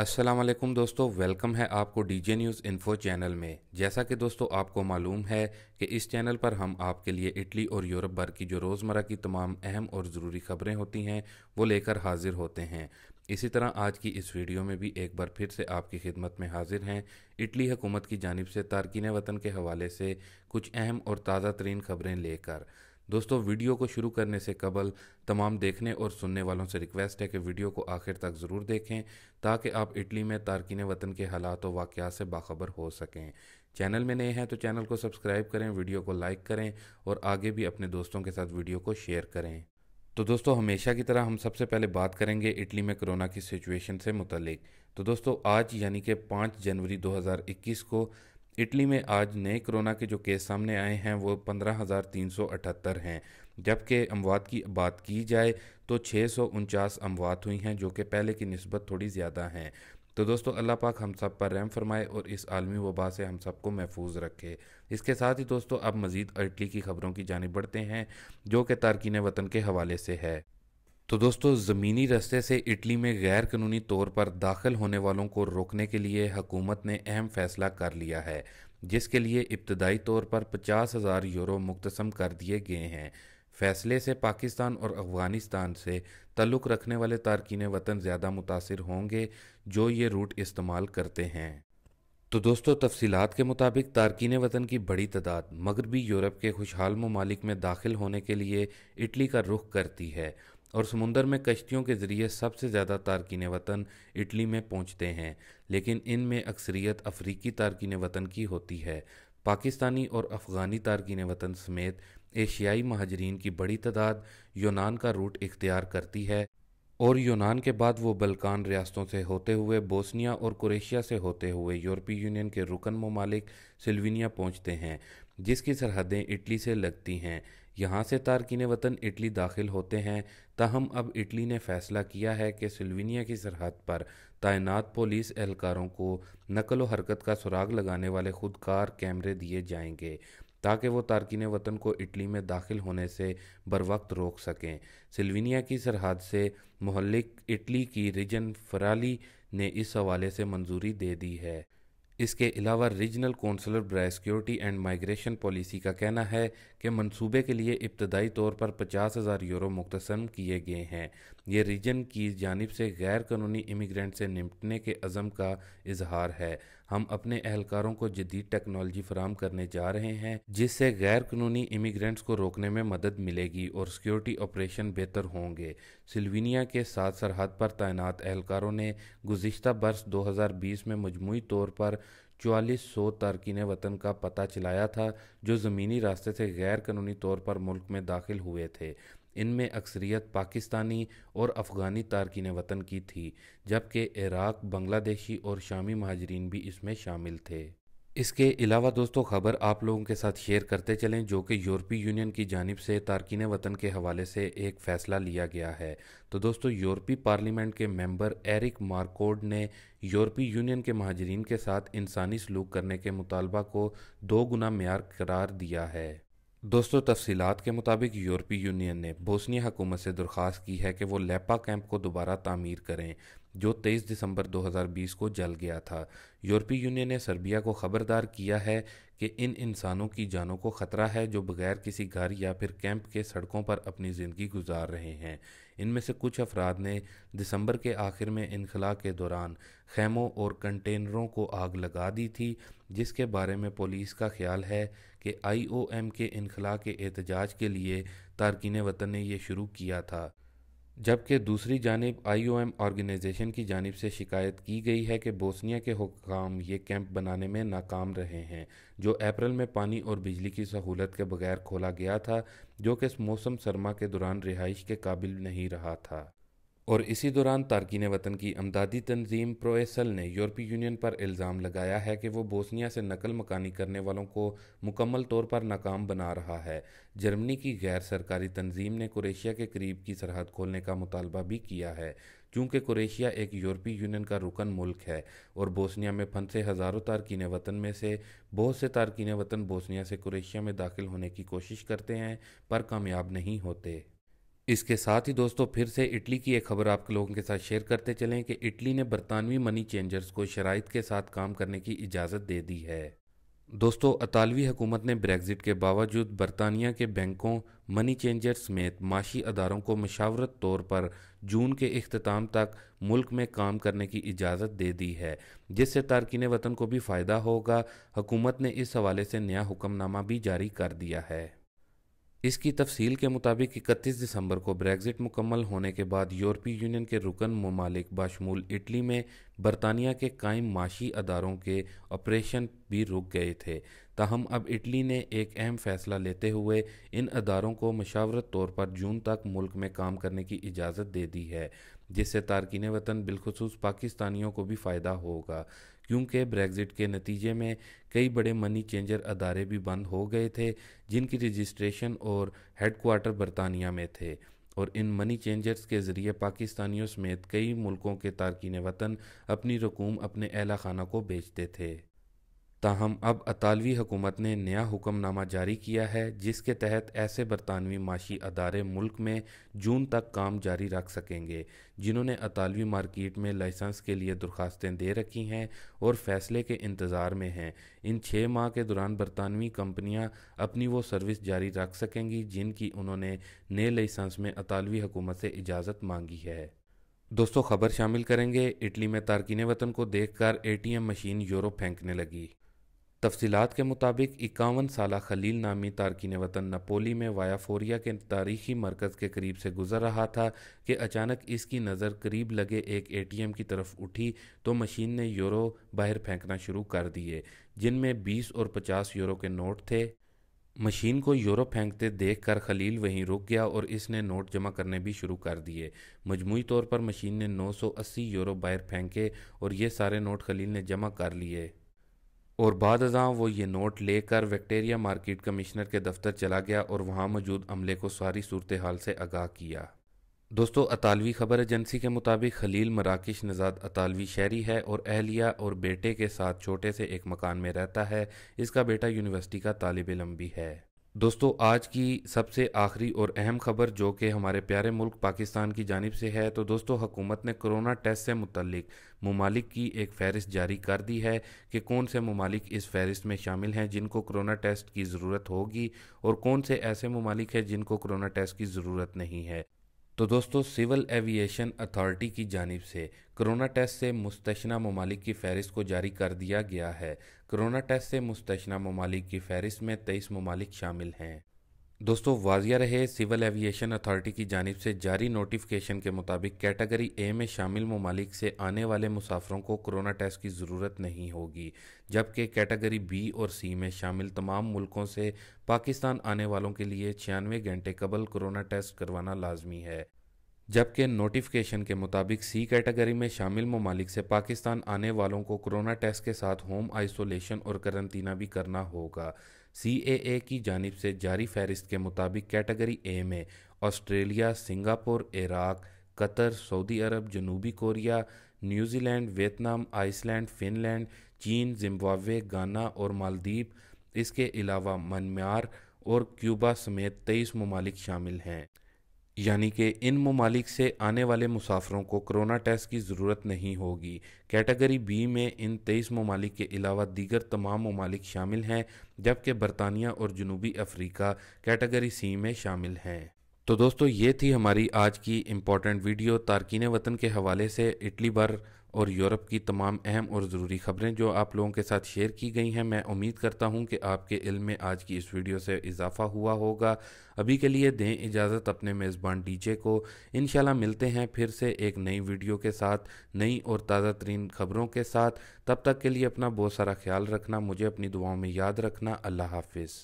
असलम दोस्तों वेलकम है आपको D J news info channel में जैसा कि दोस्तों आपको मालूम है कि इस चैनल पर हम आपके लिए इटली और यूरोप भर की जो रोज़मर्रा की तमाम अहम और ज़रूरी खबरें होती हैं वो लेकर हाजिर होते हैं इसी तरह आज की इस वीडियो में भी एक बार फिर से आपकी खिदमत में हाजिर हैं इटली हुकूमत की जानब से तारकिन वतन के हवाले से कुछ अहम और ताज़ा तरीन खबरें लेकर दोस्तों वीडियो को शुरू करने से कबल तमाम देखने और सुनने वालों से रिक्वेस्ट है कि वीडियो को आखिर तक ज़रूर देखें ताकि आप इटली में तारकिन वतन के हालात और वाक़ात से बाखबर हो सकें चैनल में नए हैं तो चैनल को सब्सक्राइब करें वीडियो को लाइक करें और आगे भी अपने दोस्तों के साथ वीडियो को शेयर करें तो दोस्तों हमेशा की तरह हम सबसे पहले बात करेंगे इटली में कोरोना की सिचुएशन से मुतलिक तो दोस्तों आज यानी कि 5 जनवरी 2021 को इटली में आज नए कोरोना के जो केस सामने आए हैं वो पंद्रह हज़ार तीन सौ अठहत्तर हैं जबकि अमवात की बात की जाए तो छः सौ उनचास अमवात हुई हैं जो कि पहले की नस्बत थोड़ी ज़्यादा हैं तो दोस्तों अल्लाह पाक हम सब पर रहम फरमाए और इस आलमी वबा से हम सबको महफूज रखे इसके साथ ही दोस्तों अब मज़ीद इटली की खबरों की जानब बढ़ते हैं जो कि तारकिन वतन के हवाले से है तो दोस्तों ज़मीनी रास्ते से इटली में गैर कानूनी तौर पर दाखिल होने वालों को रोकने के लिए हकूमत ने अहम फैसला कर लिया है जिसके लिए इब्तदाई तौर पर पचास हज़ार यूरो मुख्तसम कर दिए गए हैं फैसले से पाकिस्तान और अफगानिस्तान से तल्लुक़ रखने वाले तारकिन वतन ज़्यादा मुतासर होंगे जो ये रूट इस्तेमाल करते हैं तो दोस्तों तफसीलात के मुताबिक तारकिन वतन की बड़ी तादाद मगरबी यूरोप के खुशहाल ममालिक में दाखिल होने के लिए इटली का रुख करती है और समुंदर में कश्तियों के ज़रिए सबसे ज़्यादा तारकिन वतन इटली में पहुँचते हैं लेकिन इन में अक्सरियत अफ्रीकी तारकिन वतन की होती है पाकिस्तानी और अफ़गानी तारकिन वतन समेत एशियाई महाजरीन की बड़ी तादाद यूनान का रूट इख्तियार करती है और यूनान के बाद वो बल्कान रियासतों से होते हुए बोस्निया और क्रेशिया से होते हुए यूरोपीय यूनियन के रुकन ममालिक सिल्विनिया पहुँचते हैं जिसकी सरहदें इटली से लगती हैं यहाँ से तारकिन वतन इटली दाखिल होते हैं ताहम अब इटली ने फैसला किया है कि सिल्विनिया की सरहद पर तैनात पुलिस एहलकारों को नकल व हरकत का सुराग लगाने वाले खुदकार कैमरे दिए जाएंगे ताकि वो तारकिन वतन को इटली में दाखिल होने से बर वक्त रोक सकें सिल्विनिया की सरहद से महलिक इटली की रिजन फराली ने इस हवाले से मंजूरी दे दी है इसके अलावा रीजनल कौंसलर ब्राय सिक्योरिटी एंड माइग्रेशन पॉलिसी का कहना है कि मनसूबे के लिए इब्तदाई तौर पर पचास हज़ार यूरो मुख्तसम किए गए हैं ये रीजन की जानब से गैर कानूनी इमिग्रेंट से निपटने के अज़म का इजहार है हम अपने एहलकारों को जदीद टेक्नोलॉजी फराम करने जा रहे हैं जिससे गैर कानूनी इमिग्रेंट्स को रोकने में मदद मिलेगी और सिक्योरिटी ऑपरेशन बेहतर होंगे सिल्वीनिया के साथ सरहद पर तैनात एहलकारों ने गुज्त बरस 2020 में मजमू तौर पर चवालीस सौ तारकिन वतन का पता चलाया था जो ज़मीनी रास्ते से गैर कानूनी तौर पर मुल्क में दाखिल हुए थे इनमें अक्सरियत पाकिस्तानी और अफ़गानी तारकिन वतन की थी जबकि इराक बांग्लादेशी और शामी महाजरीन भी इसमें शामिल थे इसके अलावा दोस्तों खबर आप लोगों के साथ शेयर करते चलें जो कि यूरोपीय यूनियन की जानब से तारकिन वतन के हवाले से एक फ़ैसला लिया गया है तो दोस्तों यूरोपीय पार्लियामेंट के मेंबर एरिक मार्कोड ने यूरोपीय यूनियन के महाजरीन के साथ इंसानी सलूक करने के मुतालबा को दो गुना मैार करार दिया है दोस्तों तफसीत के मुताबिक यूरोपीय यूनियन ने बोस्निया हुकूमत से दरख्वास्त की है कि वो लेपा कैंप को दोबारा तामीर करें जो 23 दिसंबर 2020 को जल गया था यूरोपीय यूनियन ने सर्बिया को खबरदार किया है कि इन इंसानों की जानों को खतरा है जो बगैर किसी घर या फिर कैंप के सड़कों पर अपनी ज़िंदगी गुजार रहे हैं इनमें से कुछ अफराद ने दिसंबर के आखिर में इनखला के दौरान खैमों और कंटेनरों को आग लगा दी थी जिसके बारे में पुलिस का ख्याल है कि आईओएम के इनखला के एहतजाज के लिए तारकिन वतन ने यह शुरू किया था जबकि दूसरी जानब आई ओ एम ऑर्गेनाइजेशन की जानब से शिकायत की गई है कि बोसनिया के हुकाम ये कैंप बनाने में नाकाम रहे हैं जो अप्रैल में पानी और बिजली की सहूलत के बगैर खोला गया था जो कि इस मौसम सरमा के दौरान रिहाइश के काबिल नहीं रहा था और इसी दौरान तारकिन वतन की अमदादी तंजीम प्रोएसल ने यूरोपीय यूनियन पर इल्ज़ाम लगाया है कि वो बोस्निया से नकल मकानी करने वालों को मुकम्मल तौर पर नाकाम बना रहा है जर्मनी की गैर सरकारी तंजीम ने क्रेशिया के करीब की सरहद खोलने का मुतालबा भी किया है चूँकि क्रेशिया एक यूरोपीय यूनियन का रुकन मुल्क है और बोस्निया में फंसे हज़ारों तारकिन वतन में से बहुत से तारकिन वतन बोस्निया से क्रेशिया में दाखिल होने की कोशिश करते हैं पर कामयाब नहीं होते इसके साथ ही दोस्तों फिर से इटली की एक खबर आप लोगों के साथ शेयर करते चलें कि इटली ने बरतानवी मनी चेंजर्स को शराइत के साथ काम करने की इजाज़त दे दी है दोस्तों अतालवी हुकूमत ने ब्रेग्ज़िट के बावजूद बरतानिया के बैंकों मनी चेंजर्स समेत माशी अदारों को मशावरत तौर पर जून के अख्ताम तक मुल्क में काम करने की इजाज़त दे दी है जिससे तारकिन वतन को भी फ़ायदा होगा हुकूमत ने इस हवाले से नया हुक्मनामा भी जारी कर दिया है इसकी तफसील के मुताबिक इकतीस दिसंबर को ब्रेग्जिट मुकम्मल होने के बाद यूरोपीय यूनियन के रुकन ममालिक बाशमूल इटली में बरतानिया के कायम माशी अदारों के ऑपरेशन भी रुक गए थे ताहम अब इटली ने एक अहम फैसला लेते हुए इन अदारों को मशावरत तौर पर जून तक मुल्क में काम करने की इजाज़त दे दी है जिससे तारकिन वतन बिलखसूस पाकिस्तानियों को भी फ़ायदा होगा क्योंकि ब्रेग्ज़िट के नतीजे में कई बड़े मनी चेंजर अदारे भी बंद हो गए थे जिनकी रजिस्ट्रेशन और हेडकोार्टर बरतानिया में थे और इन मनी चेंजर्स के ज़रिए पाकिस्तानियों समेत कई मुल्कों के तारकिन वतन अपनी रकूम अपने अहला खाना को बेचते थे ताहम अब अतालवी हुकूमत ने नया हुक्मनामा जारी किया है जिसके तहत ऐसे बरतानवी माशी अदारे मुल्क में जून तक काम जारी रख सकेंगे जिन्होंने अतालवी मार्केट में लाइसेंस के लिए दरख्वास्तें दे रखी हैं और फैसले के इंतज़ार में हैं इन छः माह के दौरान बरतानवी कंपनियाँ अपनी वो सर्विस जारी रख सकेंगी जिनकी उन्होंने नए लाइसेंस में अतालवी हुकूमत से इजाज़त मांगी है दोस्तों खबर शामिल करेंगे इटली में तारकिन वतन को देख कर A T M machine Europe फेंकने लगी तफसीत के मुताबिक इक्यावन साल खलील नामी तारकिन वतन नपोली में वायाफोरिया के तारीखी मरकज़ के करीब से गुजर रहा था कि अचानक इसकी नज़र करीब लगे एक ए टी एम की तरफ उठी तो मशीन ने यूरो बाहर फेंकना शुरू कर दिए जिनमें बीस और पचास यूरो के नोट थे मशीन को यूरो फेंकते देख कर खलील वहीं रुक गया और इसने नोट जमा करने भी शुरू कर दिए मजमू तौर पर मशीन ने नौ सौ अस्सी यूरो बाहर फेंके और ये सारे नोट खलील ने जमा कर लिए और बाद अजा वो ये नोट लेकर विक्टोरिया मार्केट कमिश्नर के दफ्तर चला गया और वहाँ मौजूद अमले को सारी सूरत हाल से आगाह किया दोस्तों अतालवी खबर एजेंसी के मुताबिक खलील मराकश नज़ाद अतालवी शहरी है और अहलिया और बेटे के साथ छोटे से एक मकान में रहता है इसका बेटा यूनिवर्सिटी का तालब इलम भी है दोस्तों आज की सबसे आखिरी और अहम खबर जो कि हमारे प्यारे मुल्क पाकिस्तान की जानब से है तो दोस्तों हुकूमत ने कोरोना टेस्ट से मुतलिक ममालिक की एक फ़हरिस्त जारी कर दी है कि कौन से ममालिक इस फहरिस्त में शामिल हैं जिनको कोरोना टेस्ट की ज़रूरत होगी और कौन से ऐसे ममालिक हैं जिनको कोरोना टेस्ट की ज़रूरत नहीं है तो दोस्तों सिविल एविएशन अथॉरिटी की जानब से कोरोना टेस्ट से मुस्तना ममालिक की फहरिस्त को जारी कर दिया गया है कोरोना टेस्ट से मुस्तना ममालिक की फहरिस्त में तेईस ममालिक शामिल हैं दोस्तों वाजिया रहे सिविल एविएशन अथॉरिटी की जानब से जारी नोटिफिकेशन के मुताबिक कैटेगरी ए में शामिल ममालिक से आने वाले मुसाफरों को कोरोना टेस्ट की ज़रूरत नहीं होगी जबकि कैटेगरी बी और सी में शामिल तमाम मुल्कों से पाकिस्तान आने वालों के लिए छियानवे घंटे कबल कोरोना टेस्ट करवाना लाजमी है जबकि नोटिफिकेशन के मुताबिक सी कैटेगरी में शामिल ममालिक से पाकिस्तान आने वालों को कोरोना टेस्ट के साथ होम आइसोलेशन और करंतना भी करना होगा सी ए की जानब से जारी फहरिस्त के मुताबिक कैटेगरी ए में Australia Singapore Iraq Qatar Saudi अरब जनूबी Korea New Zealand Vietnam Iceland Finland चीन जिम्बाब्वे गाना और मालदीप इसके अलावा मनमार और क्यूबा समेत तेईस ममालिक शामिल हैं यानी कि इन ममालिक से आने वाले मुसाफरों को कोरोना टेस्ट की ज़रूरत नहीं होगी कैटेगरी बी में इन तेईस ममालिक के अलावा दीगर तमाम ममालिक शामिल हैं जबकि बरतानिया और जनूबी अफ्रीका कैटेगरी सी में शामिल हैं तो दोस्तों ये थी हमारी आज की इम्पोर्टेंट वीडियो तारकिन वतन के हवाले से इटली बार और यूरोप की तमाम अहम और ज़रूरी खबरें जो आप लोगों के साथ शेयर की गई हैं मैं उम्मीद करता हूं कि आपके इल्म में आज की इस वीडियो से इजाफ़ा हुआ होगा अभी के लिए दें इजाज़त अपने मेज़बान डीजे को इन मिलते हैं फिर से एक नई वीडियो के साथ नई और ताज़ा तरीन खबरों के साथ तब तक के लिए अपना बहुत सारा ख्याल रखना मुझे अपनी दुआओं में याद रखना अल्लाह हाफिज़